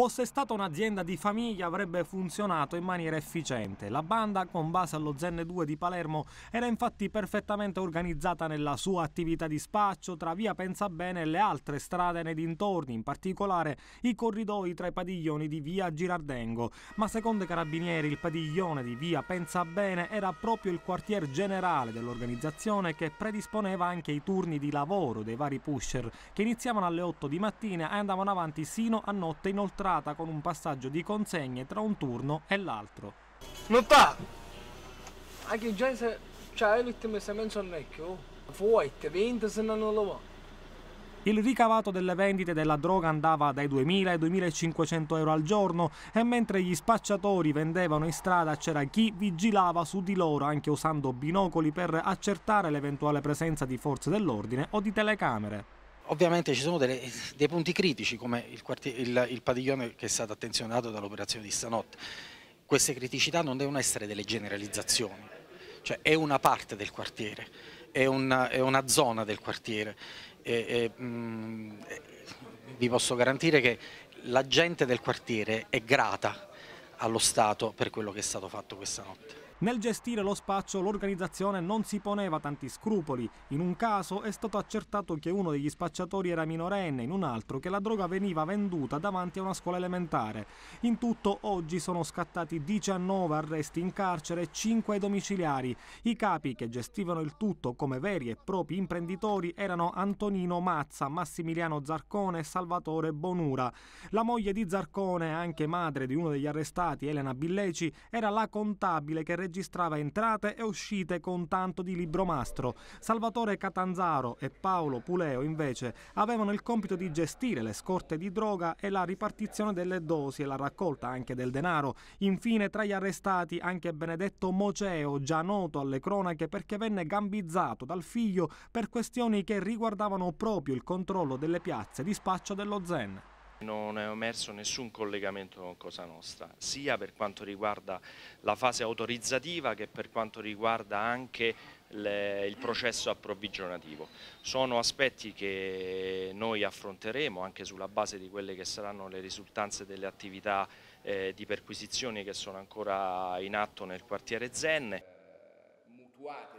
Fosse stata un'azienda di famiglia avrebbe funzionato in maniera efficiente. La banda, con base allo Zen 2 di Palermo, era infatti perfettamente organizzata nella sua attività di spaccio tra via Pensabene e le altre strade nei dintorni, in particolare i corridoi tra i padiglioni di via Girardengo. Ma secondo i carabinieri il padiglione di via Pensabene era proprio il quartier generale dell'organizzazione che predisponeva anche i turni di lavoro dei vari pusher, che iniziavano alle 8 di mattina e andavano avanti sino a notte inoltrata monitorata con un passaggio di consegne tra un turno e l'altro. Notà! Anche già se c'è cioè, l'ultimo semenzo necchio, oh. vuoi, te vende se non lo va. Il ricavato delle vendite della droga andava dai 2.000 ai 2.500 euro al giorno e mentre gli spacciatori vendevano in strada c'era chi vigilava su di loro anche usando binocoli per accertare l'eventuale presenza di forze dell'ordine o di telecamere. Ovviamente ci sono delle, dei punti critici come il, il, il padiglione che è stato attenzionato dall'operazione di stanotte. Queste criticità non devono essere delle generalizzazioni, cioè è una parte del quartiere, è una, è una zona del quartiere. E, e, mh, mm, vi posso garantire che la gente del quartiere è grata allo Stato per quello che è stato fatto questa notte. Nel gestire lo spaccio l'organizzazione non si poneva tanti scrupoli. In un caso è stato accertato che uno degli spacciatori era minorenne, in un altro che la droga veniva venduta davanti a una scuola elementare. In tutto oggi sono scattati 19 arresti in carcere e 5 domiciliari. I capi che gestivano il tutto come veri e propri imprenditori erano Antonino Mazza, Massimiliano Zarcone e Salvatore Bonura. La moglie di Zarcone, anche madre di uno degli arrestati, Elena Billeci, era la contabile che registrava registrava entrate e uscite con tanto di libromastro. Salvatore Catanzaro e Paolo Puleo invece avevano il compito di gestire le scorte di droga e la ripartizione delle dosi e la raccolta anche del denaro. Infine tra gli arrestati anche Benedetto Moceo, già noto alle cronache perché venne gambizzato dal figlio per questioni che riguardavano proprio il controllo delle piazze di spaccio dello Zen. Non è emerso nessun collegamento con Cosa Nostra, sia per quanto riguarda la fase autorizzativa che per quanto riguarda anche le, il processo approvvigionativo. Sono aspetti che noi affronteremo anche sulla base di quelle che saranno le risultanze delle attività eh, di perquisizioni che sono ancora in atto nel quartiere Zenne. Mutuate.